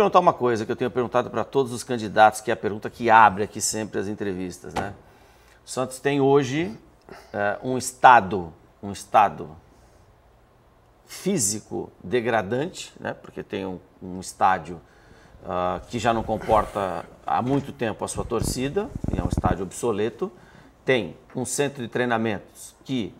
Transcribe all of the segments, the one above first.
perguntar uma coisa que eu tenho perguntado para todos os candidatos, que é a pergunta que abre aqui sempre as entrevistas, né? O Santos tem hoje é, um estado, um estado físico degradante, né? Porque tem um, um estádio uh, que já não comporta há muito tempo a sua torcida, é um estádio obsoleto. Tem um centro de treinamentos que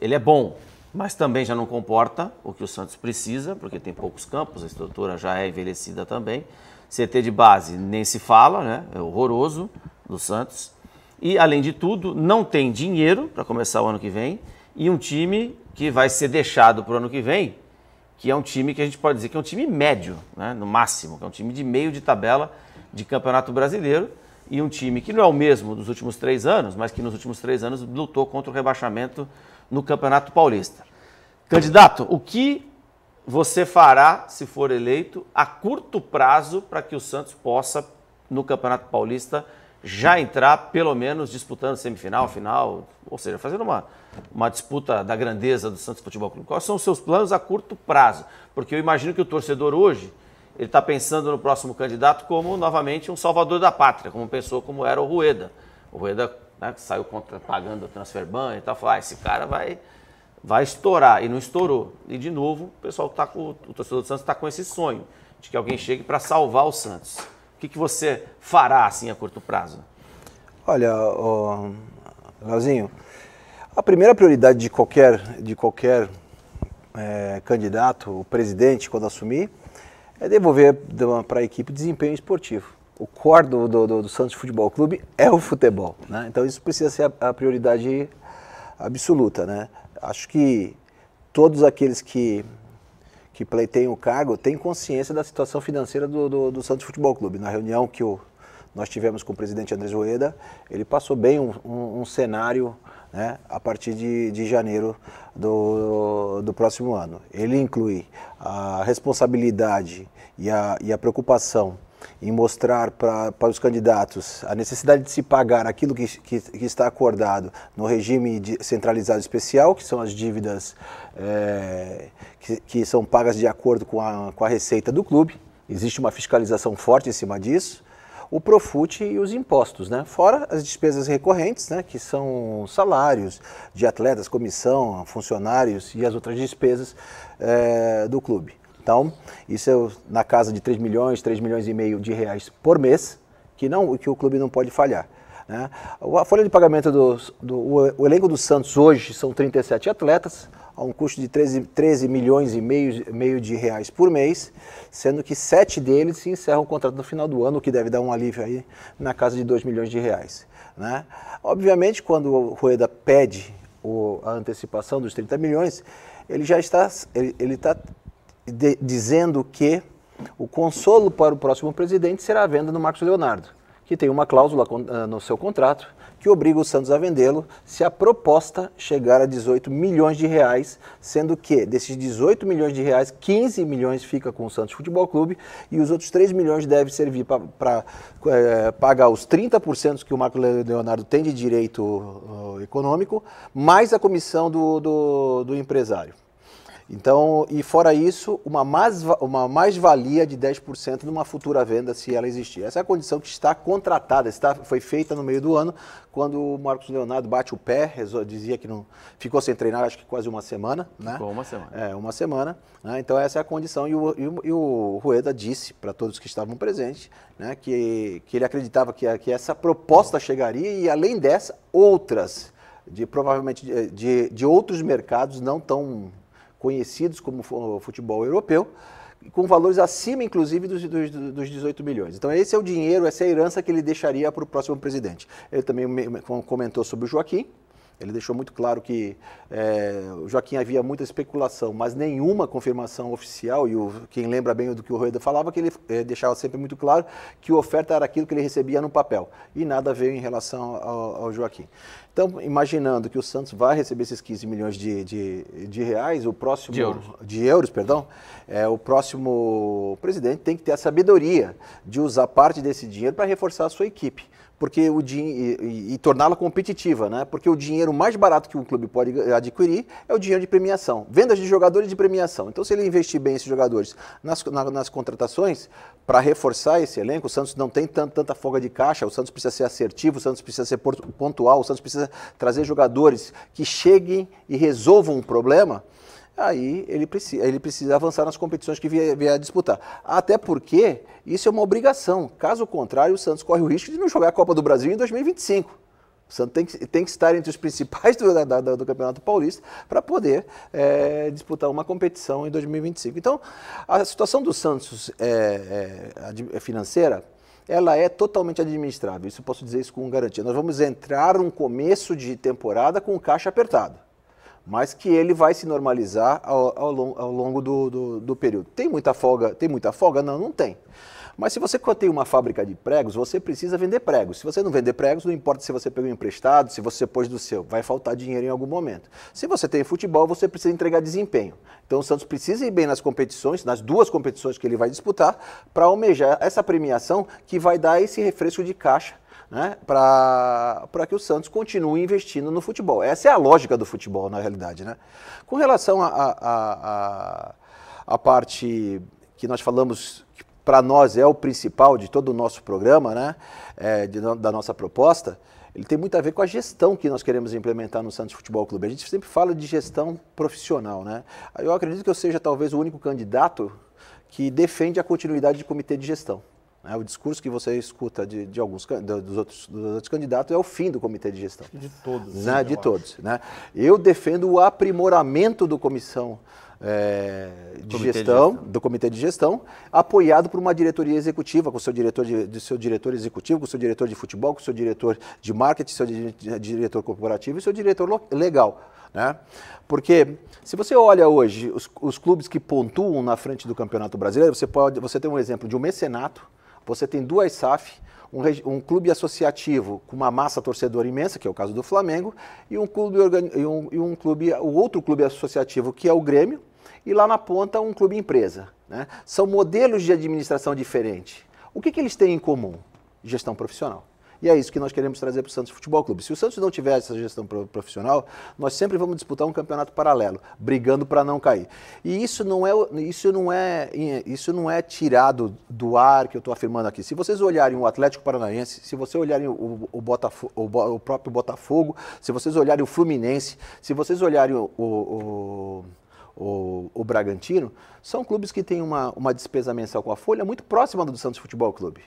ele é bom, mas também já não comporta o que o Santos precisa, porque tem poucos campos, a estrutura já é envelhecida também. CT de base nem se fala, né? É horroroso do Santos. E, além de tudo, não tem dinheiro para começar o ano que vem e um time que vai ser deixado para o ano que vem, que é um time que a gente pode dizer que é um time médio, né? no máximo, que é um time de meio de tabela de Campeonato Brasileiro e um time que não é o mesmo dos últimos três anos, mas que nos últimos três anos lutou contra o rebaixamento no Campeonato Paulista. Candidato, o que você fará, se for eleito, a curto prazo para que o Santos possa, no Campeonato Paulista, já entrar, pelo menos, disputando semifinal, final, ou seja, fazendo uma, uma disputa da grandeza do Santos Futebol Clube. Quais são os seus planos a curto prazo? Porque eu imagino que o torcedor hoje ele está pensando no próximo candidato como, novamente, um salvador da pátria, como pensou como era o Rueda. O Rueda né, que saiu contra, pagando o transferban e tal, falou ah, esse cara vai, vai estourar, e não estourou. E de novo, o pessoal tá com, o torcedor do Santos está com esse sonho de que alguém chegue para salvar o Santos. O que, que você fará assim a curto prazo? Olha, oh, Leozinho, a primeira prioridade de qualquer, de qualquer é, candidato, o presidente, quando assumir, é devolver para a equipe desempenho esportivo o core do, do, do, Santos Futebol Clube é o futebol, né? Então isso precisa ser a, a, prioridade absoluta, né? Acho que todos aqueles que que pleiteiam o cargo têm consciência da situação financeira do, do, do Santos Futebol Clube. Na reunião que o, nós tivemos com o presidente Andrés Rueda, ele passou bem um, um, um cenário né, a partir de, de janeiro do, do próximo ano. Ele inclui a responsabilidade e a, e a preocupação em mostrar para os candidatos a necessidade de se pagar aquilo que, que, que, está acordado no regime centralizado especial, que são as dívidas é, que, que, são pagas de acordo com a, com a receita do clube. Existe uma fiscalização forte em cima disso o Profut e os impostos, né? Fora as despesas recorrentes, né? Que são salários de atletas, comissão, funcionários e as outras despesas é, do clube. Então, isso é na casa de 3 milhões, 3 milhões e meio de reais por mês, que, não, que o clube não pode falhar. Né? A folha de pagamento do, do o elenco do Santos hoje são 37 atletas, a um custo de 13, 13 milhões e meio, meio de reais por mês, sendo que sete deles encerram o contrato no final do ano, o que deve dar um alívio aí na casa de 2 milhões de reais. Né? Obviamente, quando o Rueda pede o, a antecipação dos 30 milhões, ele já está, ele, ele está de, dizendo que o consolo para o próximo presidente será a venda do Marcos Leonardo, que tem uma cláusula ah, no seu contrato que obriga o Santos a vendê-lo se a proposta chegar a 18 milhões de reais, sendo que desses 18 milhões de reais, 15 milhões fica com o Santos Futebol Clube e os outros 3 milhões devem servir para é, eh, pagar os 30% que o Marco Leonardo tem de direito uh, econômico, mais a comissão do, do, do empresário. Então, e fora isso, uma mais-valia uma mais -valia de 10% numa futura venda, se ela existir. Essa é a condição que está contratada, está, foi feita no meio do ano, quando o Marcos Leonardo bate o pé, dizia que não ficou sem treinar, acho que quase uma semana. Né? Ficou uma semana. É, uma semana. Né? Então, essa é a condição. E o, e o, e o Rueda disse para todos que estavam presentes né, que, que ele acreditava que, que essa proposta chegaria e, além dessa, outras, de provavelmente de, de, de outros mercados não tão conhecidos como futebol europeu, com valores acima, inclusive, dos, dos, dos 18 milhões. Então, esse é o dinheiro, essa é a herança que ele deixaria para o próximo presidente. Ele também comentou sobre o Joaquim, ele deixou muito claro que é, o Joaquim havia muita especulação, mas nenhuma confirmação oficial, e o, quem lembra bem do que o Rueda falava, que ele é, deixava sempre muito claro que a oferta era aquilo que ele recebia no papel, e nada veio em relação ao, ao Joaquim. Então, imaginando que o Santos vai receber esses 15 milhões de, de, de reais, o próximo... De euros. De euros, perdão. É, o próximo presidente tem que ter a sabedoria de usar parte desse dinheiro para reforçar a sua equipe porque o e, e, torná-la competitiva, né? Porque o dinheiro mais barato que um clube pode adquirir é o dinheiro de premiação, vendas de jogadores de premiação. Então, se ele investir bem esses jogadores nas, na, nas contratações para reforçar esse elenco, o Santos não tem tanto, tanta folga de caixa. O Santos precisa ser assertivo, o Santos precisa ser pontual, o Santos precisa trazer jogadores que cheguem e resolvam um problema aí ele precisa, ele precisa avançar nas competições que vier, vier, a disputar. Até porque isso é uma obrigação. Caso contrário, o Santos corre o risco de não jogar a Copa do Brasil em 2025. O Santos tem que, tem que estar entre os principais do, da, da, do Campeonato Paulista para poder é, disputar uma competição em 2025. Então, a situação do Santos é, é, financeira ela é totalmente administrável. Isso eu posso dizer isso com garantia. Nós vamos entrar um começo de temporada com caixa apertado mas que ele vai se normalizar ao, ao, ao longo do, do, do, período. Tem muita folga? Tem muita folga? Não, não tem. Mas se você tem uma fábrica de pregos, você precisa vender pregos. Se você não vender pregos, não importa se você pegou emprestado, se você pôs do seu, vai faltar dinheiro em algum momento. Se você tem futebol, você precisa entregar desempenho. Então o Santos precisa ir bem nas competições, nas duas competições que ele vai disputar, para almejar essa premiação que vai dar esse refresco de caixa né, para que o Santos continue investindo no futebol. Essa é a lógica do futebol, na realidade. Né? Com relação à a, a, a, a, parte que nós falamos, que para nós é o principal de todo o nosso programa, né, é, de, da nossa proposta, ele tem muito a ver com a gestão que nós queremos implementar no Santos Futebol Clube. A gente sempre fala de gestão profissional, né? Eu acredito que eu seja talvez o único candidato que defende a continuidade de comitê de gestão. Né? O discurso que você escuta de, de alguns dos outros, dos outros, candidatos é o fim do comitê de gestão. De todos. Né? Sim, de todos. Né? Eu defendo o aprimoramento do comissão é, de, gestão, de, gestão, do comitê de gestão, apoiado por uma diretoria executiva, com seu diretor de, de seu diretor executivo, com seu diretor de futebol, com seu diretor de marketing, seu diretor corporativo e seu diretor legal. Né? Porque se você olha hoje os, os clubes que pontuam na frente do Campeonato Brasileiro, você pode você tem um exemplo de um mecenato você tem duas SAF, um, um, clube associativo com uma massa torcedora imensa, que é o caso do Flamengo, e um clube, e um, e um clube o outro clube associativo que é o Grêmio, e lá na ponta um clube empresa. Né? São modelos de administração diferentes. O que, que eles têm em comum? Gestão profissional. E é isso que nós queremos trazer para o Santos Futebol Clube. Se o Santos não tiver essa gestão profissional, nós sempre vamos disputar um campeonato paralelo, brigando para não cair. E isso não é isso não é isso não é tirado do ar que eu estou afirmando aqui. Se vocês olharem o Atlético Paranaense, se vocês olharem o, o, o, o próprio Botafogo, se vocês olharem o Fluminense, se vocês olharem o, o o, o, Bragantino, são clubes que têm uma, uma despesa mensal com a folha muito próxima do Santos Futebol Clube.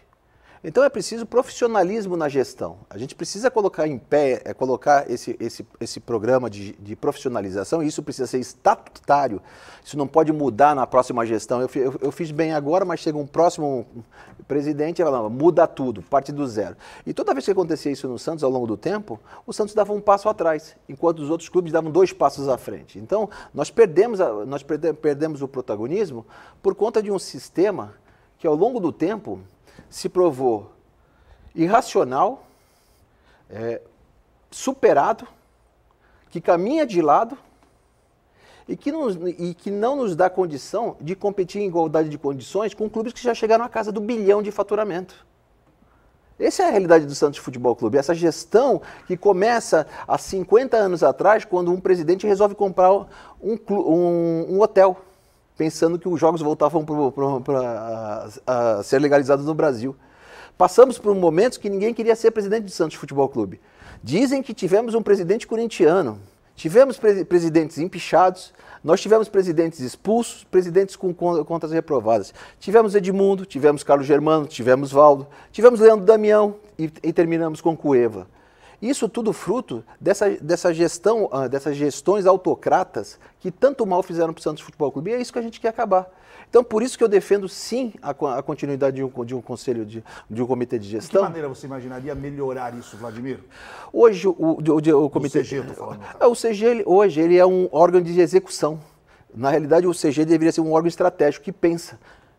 Então é preciso profissionalismo na gestão. A gente precisa colocar em pé, é, colocar esse, esse, esse programa de, de profissionalização, e isso precisa ser estatutário. Isso não pode mudar na próxima gestão. Eu, eu, eu fiz bem agora, mas chega um próximo presidente e fala, muda tudo, parte do zero. E toda vez que acontecia isso no Santos, ao longo do tempo, o Santos dava um passo atrás, enquanto os outros clubes davam dois passos à frente. Então, nós perdemos, a, nós perdemos o protagonismo por conta de um sistema que, ao longo do tempo, se provou irracional, é, superado, que caminha de lado e que, nos, e que, não nos dá condição de competir em igualdade de condições com clubes que já chegaram à casa do bilhão de faturamento. Essa é a realidade do Santos Futebol Clube, essa gestão que começa há 50 anos atrás, quando um presidente resolve comprar um, um, um hotel pensando que os jogos voltavam para ser legalizados no Brasil. Passamos por momentos que ninguém queria ser presidente do Santos Futebol Clube. Dizem que tivemos um presidente corintiano, tivemos pre presidentes empichados, nós tivemos presidentes expulsos, presidentes com contas reprovadas. Tivemos Edmundo, tivemos Carlos Germano, tivemos Valdo, tivemos Leandro Damião e, e terminamos com Cueva. Isso tudo fruto dessa, dessa gestão, ah, dessas gestões autocratas que tanto mal fizeram para o Santos Futebol Clube. E é isso que a gente quer acabar. Então, por isso que eu defendo sim a, a continuidade de um, de um conselho, de, de, um comitê de gestão. De que maneira você imaginaria melhorar isso, Vladimir? Hoje, o, o, o comitê. O CG, estou falando. É, o CG, ele, hoje, ele é um órgão de execução. Na realidade, o CG deveria ser um órgão estratégico que pensa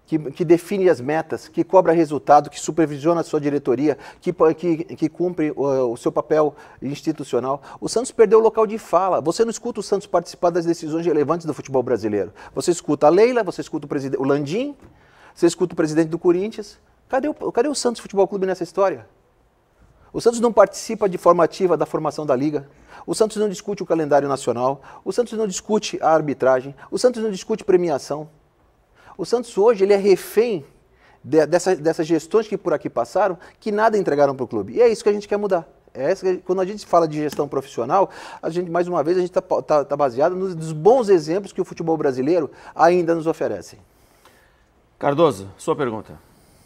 que, que, define as metas, que cobra resultado, que supervisiona a sua diretoria, que, que, que cumpre o, o, seu papel institucional. O Santos perdeu o local de fala. Você não escuta o Santos participar das decisões relevantes do futebol brasileiro. Você escuta a Leila, você escuta o, o Landim, você escuta o presidente do Corinthians. Cadê o, cadê o Santos Futebol Clube nessa história? O Santos não participa de forma ativa da formação da liga. O Santos não discute o calendário nacional. O Santos não discute a arbitragem. O Santos não discute premiação. O Santos hoje ele é refém de, dessa, dessas gestões que por aqui passaram, que nada entregaram para o clube. E é isso que a gente quer mudar. É essa, quando a gente fala de gestão profissional, a gente, mais uma vez, a gente está tá, tá baseado nos, nos bons exemplos que o futebol brasileiro ainda nos oferece. Cardoso, sua pergunta.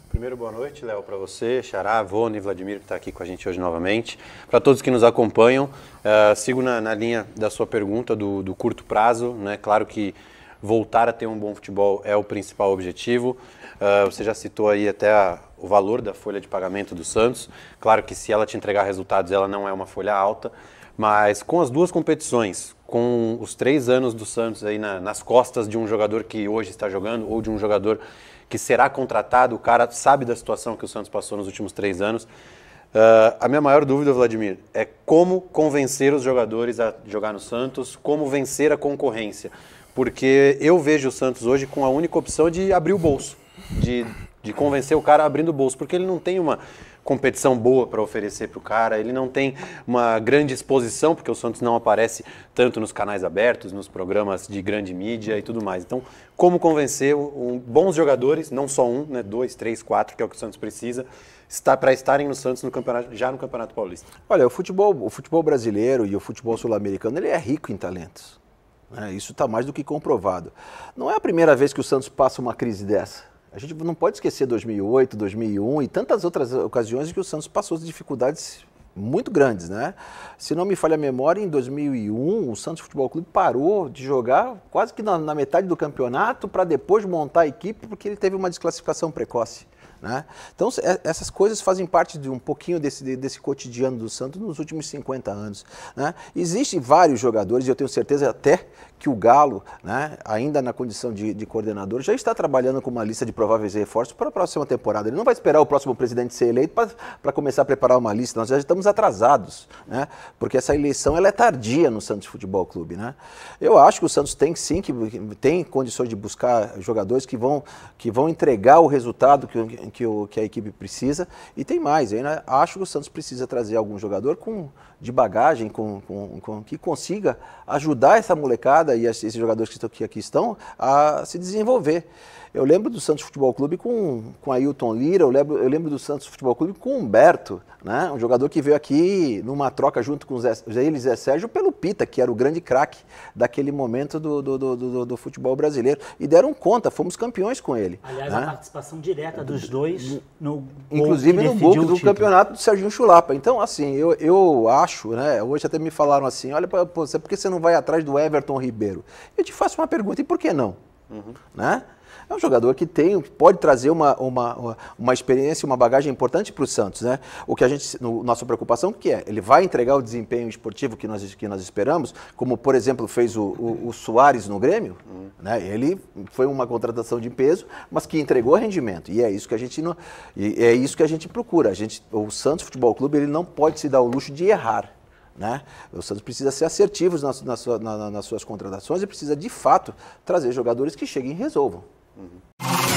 Primeiro, boa noite, Léo, para você, Xará, Vone, Vladimir, que está aqui com a gente hoje novamente. Para todos que nos acompanham, uh, sigo na, na, linha da sua pergunta do, do curto prazo. Né? Claro que voltar a ter um bom futebol é o principal objetivo. Uh, você já citou aí até a, o valor da folha de pagamento do Santos. Claro que se ela te entregar resultados, ela não é uma folha alta, mas com as duas competições, com os três anos do Santos aí na, nas costas de um jogador que hoje está jogando ou de um jogador que será contratado, o cara sabe da situação que o Santos passou nos últimos três anos. Uh, a minha maior dúvida, Vladimir, é como convencer os jogadores a jogar no Santos, como vencer a concorrência. Porque eu vejo o Santos hoje com a única opção de abrir o bolso, de, de convencer o cara abrindo o bolso, porque ele não tem uma competição boa para oferecer para o cara, ele não tem uma grande exposição, porque o Santos não aparece tanto nos canais abertos, nos programas de grande mídia e tudo mais. Então, como convencer um, bons jogadores, não só um, né, dois, três, quatro, que é o que o Santos precisa, está, para estarem no Santos no campeonato, já no Campeonato Paulista? Olha, o futebol, o futebol brasileiro e o futebol sul-americano ele é rico em talentos. É, isso está mais do que comprovado. Não é a primeira vez que o Santos passa uma crise dessa. A gente não pode esquecer 2008, 2001 e tantas outras ocasiões que o Santos passou dificuldades muito grandes, né? Se não me falha a memória, em 2001 o Santos Futebol Clube parou de jogar quase que na, na metade do campeonato para depois montar a equipe porque ele teve uma desclassificação precoce. Né? Então, é, essas coisas fazem parte de um pouquinho desse, desse cotidiano do Santos nos últimos 50 anos. Né? Existem vários jogadores, e eu tenho certeza até que o Galo, né, ainda na condição de, de, coordenador, já está trabalhando com uma lista de prováveis reforços para a próxima temporada. Ele não vai esperar o próximo presidente ser eleito para começar a preparar uma lista. Nós já estamos atrasados, né? porque essa eleição ela é tardia no Santos Futebol Clube. Né? Eu acho que o Santos tem sim, que tem condições de buscar jogadores que vão, que vão entregar o resultado que, que, o, que a equipe precisa. E tem mais, eu ainda acho que o Santos precisa trazer algum jogador com, de bagagem, com, com, com que consiga ajudar essa molecada e esses jogadores que, estão, que aqui estão a se desenvolver. Eu lembro do Santos Futebol Clube com, com Ailton Lira, eu lembro, eu lembro do Santos Futebol Clube com Humberto, né? um jogador que veio aqui numa troca junto com o Zé, Zé Sérgio pelo Pita, que era o grande craque daquele momento do, do, do, do, do futebol brasileiro. E deram conta, fomos campeões com ele. Aliás, né? a participação direta dos dois 2 no Inclusive no gol do campeonato do Serginho Chulapa. Então, assim, eu, eu acho, né? Hoje até me falaram assim: olha, pô, por que você não vai atrás do Everton Ribeiro? Eu te faço uma pergunta, e por que não? Uhum. Né? É um jogador que tem, pode trazer uma, uma, uma experiência, uma bagagem importante para o Santos, né? O que a gente, no, nossa preocupação que é, ele vai entregar o desempenho esportivo que nós, que nós esperamos, como por exemplo fez o, o, o Soares no Grêmio, né? Ele foi uma contratação de peso, mas que entregou rendimento e é isso que a gente não, é isso que a gente procura. A gente, o Santos Futebol Clube ele não pode se dar o luxo de errar. Né? O Santos precisa ser assertivo nas, nas, nas, nas suas contratações e precisa, de fato, trazer jogadores que cheguem e resolvam. Mm-hmm.